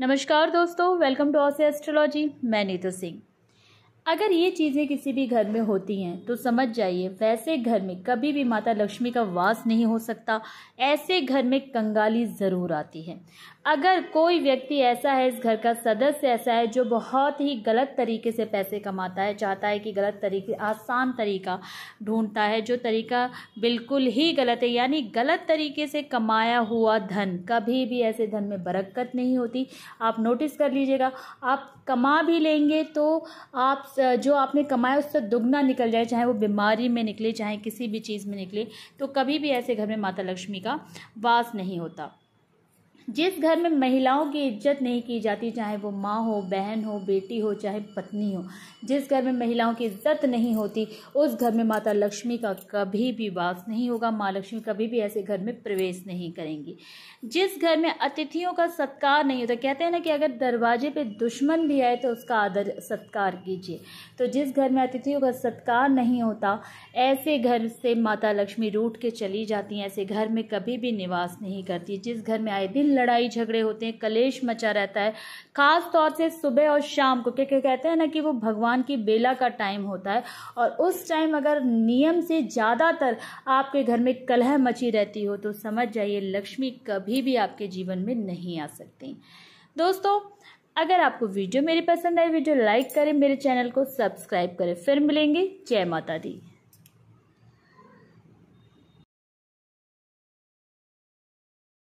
नमस्कार दोस्तों welcome to ऑसे astrology मैं नीतू सिंह अगर ये चीज़ें किसी भी घर में होती हैं तो समझ जाइए वैसे घर में कभी भी माता लक्ष्मी का वास नहीं हो सकता ऐसे घर में कंगाली ज़रूर आती है अगर कोई व्यक्ति ऐसा है इस घर का सदस्य ऐसा है जो बहुत ही गलत तरीके से पैसे कमाता है चाहता है कि गलत तरीके आसान तरीका ढूंढता है जो तरीका बिल्कुल ही गलत है यानी गलत तरीके से कमाया हुआ धन कभी भी ऐसे धन में बरकत नहीं होती आप नोटिस कर लीजिएगा आप कमा भी लेंगे तो आप जो आपने कमाया उससे दुगना निकल जाए चाहे वो बीमारी में निकले चाहे किसी भी चीज़ में निकले तो कभी भी ऐसे घर में माता लक्ष्मी का वास नहीं होता जिस घर में महिलाओं की इज्जत नहीं की जाती चाहे वो माँ हो बहन हो बेटी हो चाहे पत्नी हो जिस घर में महिलाओं की इज्जत नहीं होती उस घर में माता लक्ष्मी का कभी भी वास नहीं होगा माँ लक्ष्मी कभी भी ऐसे घर में प्रवेश नहीं करेंगी जिस घर में अतिथियों का सत्कार नहीं होता कहते हैं ना कि अगर दरवाजे पर दुश्मन भी आए तो उसका आदर सत्कार कीजिए तो जिस घर में अतिथियों का सत्कार नहीं होता ऐसे घर से माता लक्ष्मी रूट के चली जाती हैं ऐसे घर में कभी भी निवास नहीं करती जिस घर में आए दिन लड़ाई झगड़े होते हैं कलेश मचा रहता है खास तौर से सुबह और शाम को क्योंकि कहते हैं ना कि वो भगवान की बेला का टाइम होता है और उस टाइम अगर नियम से ज़्यादातर आपके घर में कलह मची रहती हो तो समझ जाइए लक्ष्मी कभी भी आपके जीवन में नहीं आ सकती दोस्तों अगर आपको वीडियो मेरी पसंद आई वीडियो लाइक करें मेरे चैनल को सब्सक्राइब करें फिर मिलेंगे जय माता दी